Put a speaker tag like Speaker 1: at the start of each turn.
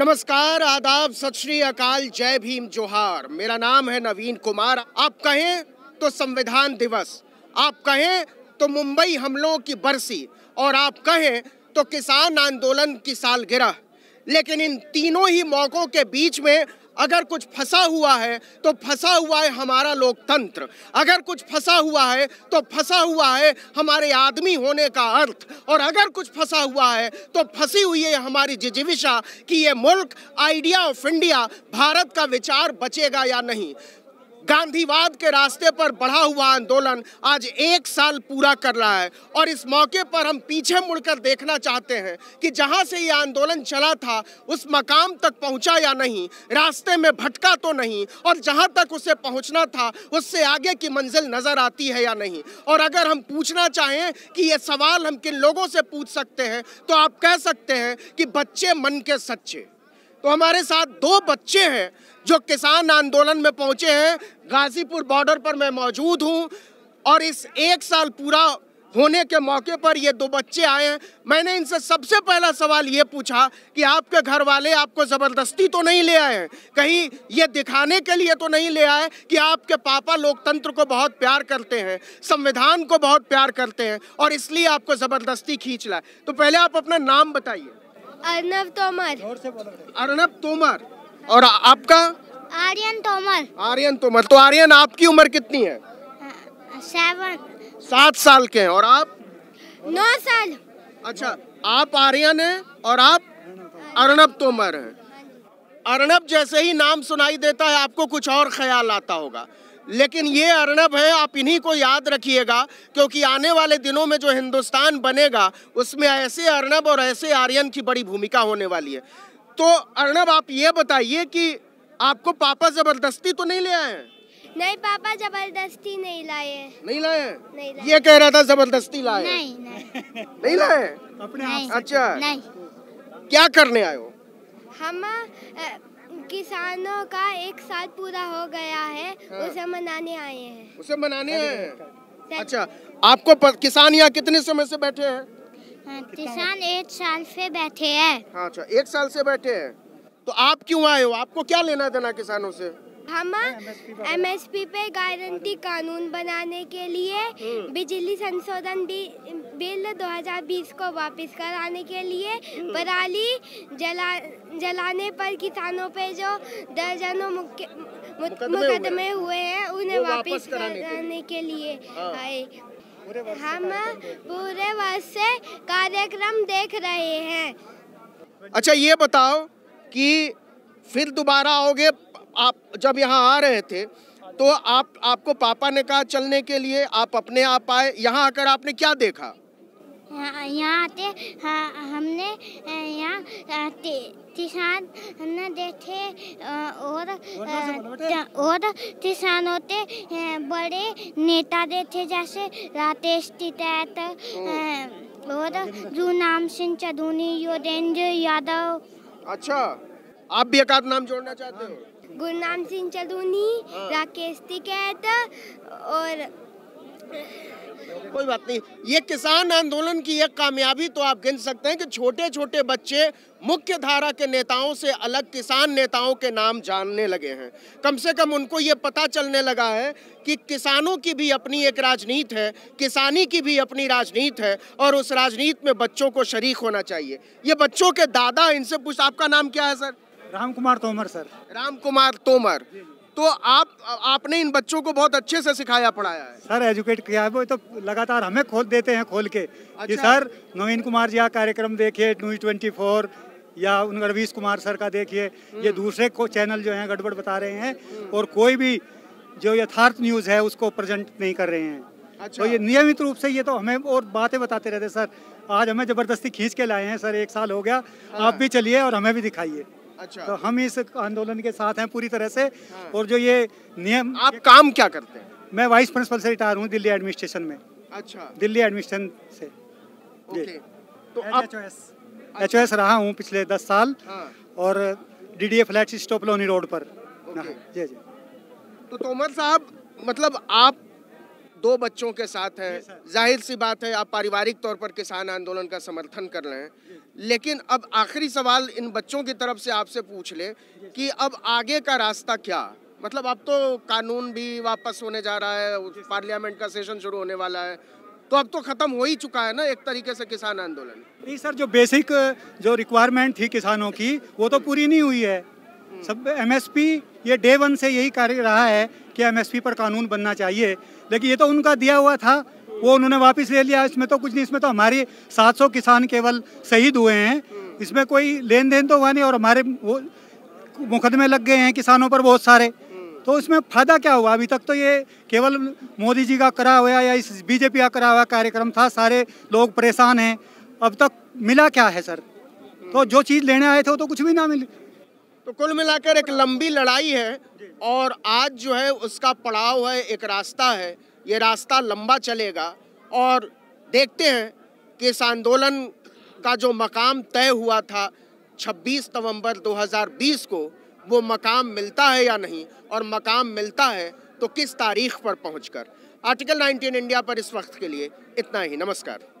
Speaker 1: नमस्कार आदाब सत श्री अकाल जय भीम जोहार मेरा नाम है नवीन कुमार आप कहें तो संविधान दिवस आप कहें तो मुंबई हमलों की बरसी और आप कहें तो किसान आंदोलन की सालगिरह लेकिन इन तीनों ही मौक़ों के बीच में अगर कुछ फंसा हुआ है तो फंसा हुआ है हमारा लोकतंत्र अगर कुछ फंसा हुआ है तो फंसा हुआ है हमारे आदमी होने का अर्थ और अगर कुछ फंसा हुआ है तो फंसी हुई है हमारी जिजिविशा कि ये मुल्क आइडिया ऑफ इंडिया भारत का विचार बचेगा या नहीं गांधीवाद के रास्ते पर बढ़ा हुआ आंदोलन आज एक साल पूरा कर रहा है और इस मौके पर हम पीछे मुड़कर देखना चाहते हैं कि जहां से ये आंदोलन चला था उस मकाम तक पहुंचा या नहीं रास्ते में भटका तो नहीं और जहां तक उसे पहुंचना था उससे आगे की मंजिल नज़र आती है या नहीं और अगर हम पूछना चाहें कि ये सवाल हम किन लोगों से पूछ सकते हैं तो आप कह सकते हैं कि बच्चे मन के सच्चे तो हमारे साथ दो बच्चे हैं जो किसान आंदोलन में पहुंचे हैं गाजीपुर बॉर्डर पर मैं मौजूद हूं और इस एक साल पूरा होने के मौके पर ये दो बच्चे आए हैं मैंने इनसे सबसे पहला सवाल ये पूछा कि आपके घर वाले आपको ज़बरदस्ती तो नहीं ले आए हैं कहीं ये दिखाने के लिए तो नहीं ले आए कि आपके पापा लोकतंत्र को बहुत प्यार करते हैं संविधान को बहुत प्यार करते हैं और इसलिए आपको ज़बरदस्ती खींच लाए तो पहले आप अपना नाम बताइए अर्नब तोमर अर्नब तोमर और आपका
Speaker 2: आर्यन तोमर आर्यन
Speaker 1: तोमर तो आर्यन आपकी उम्र कितनी है सेवन सात साल के हैं और
Speaker 2: आप नौ साल अच्छा आप
Speaker 1: आर्यन हैं और आप अर्णब तोमर हैं अर्णब जैसे ही नाम सुनाई देता है आपको कुछ और ख्याल आता होगा लेकिन ये अर्णब है आप इन्हीं को याद रखिएगा क्योंकि आने वाले दिनों में जो हिंदुस्तान बनेगा उसमें ऐसे अर्णब और ऐसे आर्यन की बड़ी भूमिका होने वाली है तो अर्णब आप ये बताइए कि आपको पापा जबरदस्ती तो नहीं ले आए
Speaker 2: नहीं पापा जबरदस्ती नहीं लाए नहीं लाए नहीं लाए ये कह रहा था
Speaker 1: जबरदस्ती लाए नहीं
Speaker 2: नहीं
Speaker 1: नहीं लाए अपने नहीं, अच्छा नहीं क्या करने आए हो
Speaker 2: हम किसानों का एक साल पूरा हो गया है हाँ। उसे मनाने आए हैं उसे मनाने आए हैं
Speaker 1: अच्छा आपको किसान यहाँ कितने समय से बैठे हैं
Speaker 2: हाँ, किसान एक साल से बैठे हैं
Speaker 1: हाँ, अच्छा एक साल से बैठे हैं तो आप क्यों आए हो आपको क्या लेना देना किसानों से
Speaker 2: हम एम एस पी पे गारंटी कानून बनाने के लिए हम्म। बिजली संशोधन बिल 2020 को वापस कराने के लिए हम्म। पराली जला जलाने पर किसानों पे जो दर्जनों मुकदमे हुए हैं उन्हें वापस कराने के लिए हाँ। आए हम पूरे वर्ष से कार्यक्रम देख रहे हैं
Speaker 1: अच्छा ये बताओ कि फिर दोबारा आओगे आप जब यहाँ आ रहे थे तो आप आपको पापा ने कहा चलने के लिए आप अपने आप आए यहाँ आकर आपने क्या देखा
Speaker 2: हाँ, यहाँ आते हाँ, हमने यहाँ किसान न देते और और किसान होते बड़े नेता देते जैसे राकेश टिकैत और नाम सिंह चौधनी योगेंद्र यादव अच्छा आप भी एक आध नाम जोड़ना चाहते हो गुरनाम सिंह चौधनी हाँ। राकेश टिकैत और
Speaker 1: कोई बात नहीं ये किसान आंदोलन की एक कामयाबी तो आप गिन सकते हैं कि छोटे छोटे बच्चे मुख्य धारा के नेताओं से अलग किसान नेताओं के नाम जानने लगे हैं कम से कम उनको ये पता चलने लगा है कि किसानों की भी अपनी एक राजनीति है किसानी की भी अपनी राजनीति है और उस राजनीति में बच्चों को शरीक होना चाहिए ये बच्चों के दादा इनसे पूछ आपका नाम क्या है सर राम कुमार तोमर सर राम
Speaker 3: कुमार तोमर तो आप आपने इन बच्चों को
Speaker 1: बहुत अच्छे से सिखाया पढ़ाया है
Speaker 3: सर एजुकेट किया है वो तो लगातार हमें खोल देते हैं खोल के अच्छा? कि सर नवीन कुमार जी का कार्यक्रम देखिए न्यूज ट्वेंटी फोर या उन रवीश कुमार सर का देखिए हम्म। ये दूसरे को चैनल जो हैं गड़बड़ बता रहे हैं और कोई भी जो यथार्थ न्यूज़ है उसको प्रेजेंट नहीं कर रहे हैं अच्छा। तो ये नियमित रूप से ये तो हमें और बातें बताते रहते सर आज हमें ज़बरदस्ती खींच के लाए हैं सर एक साल हो गया हाँ। आप भी चलिए और हमें भी दिखाइए अच्छा तो हम इस आंदोलन के साथ हैं पूरी तरह से हाँ। और जो ये नियम आप ये... काम क्या करते हैं मैं वाइस प्रिंसिपल से रिटायर हूँ दिल्ली एडमिनिस्ट्रेशन में अच्छा दिल्ली एडमिनिस्ट्रेशन से
Speaker 1: ओके तो
Speaker 3: एच ओ एस रहा हूँ पिछले दस साल हाँ। और D D A flat stop Loni road पर हाँ, जी जी तो तोमर साहब मतलब आप दो
Speaker 1: बच्चों के साथ हैं जाहिर सी बात है आप पारिवारिक तौर पर किसान आंदोलन का समर्थन कर रहे हैं लेकिन अब आखिरी सवाल इन बच्चों की तरफ से आपसे पूछ ले कि अब आगे का रास्ता क्या मतलब अब तो कानून भी वापस होने जा रहा है पार्लियामेंट का सेशन शुरू होने वाला है तो अब तो खत्म हो ही चुका है ना एक तरीके से किसान आंदोलन
Speaker 3: नहीं सर जो बेसिक जो रिक्वायरमेंट थी किसानों की वो तो पूरी नहीं हुई है हम्म। सब एमएसपी ये डे वन से यही कार्य रहा है कि एमएसपी पर कानून बनना चाहिए लेकिन ये तो उनका दिया हुआ था वो उन्होंने वापस ले लिया इसमें तो कुछ नहीं इसमें तो हमारे 700 किसान केवल शहीद हुए हैं इसमें कोई लेन देन तो हुआ नहीं और हमारे वो मुकदमे लग गए हैं किसानों पर बहुत सारे तो इसमें फायदा क्या हुआ अभी तक तो ये केवल मोदी जी का करा हुआ या इस बीजेपी का करा हुआ कार्यक्रम था सारे लोग परेशान हैं अब तक मिला क्या है सर तो जो चीज़ लेने आए थे वो तो कुछ भी ना मिली
Speaker 1: तो कुल मिलाकर एक लंबी लड़ाई है और आज जो है उसका पड़ाव है एक रास्ता है ये रास्ता लंबा चलेगा और देखते हैं कि इस आंदोलन का जो मकाम तय हुआ था 26 नवंबर 2020 को वो मकाम मिलता है या नहीं और मकाम मिलता है तो किस तारीख पर पहुंचकर आर्टिकल 19 इंडिया पर इस वक्त के लिए इतना ही नमस्कार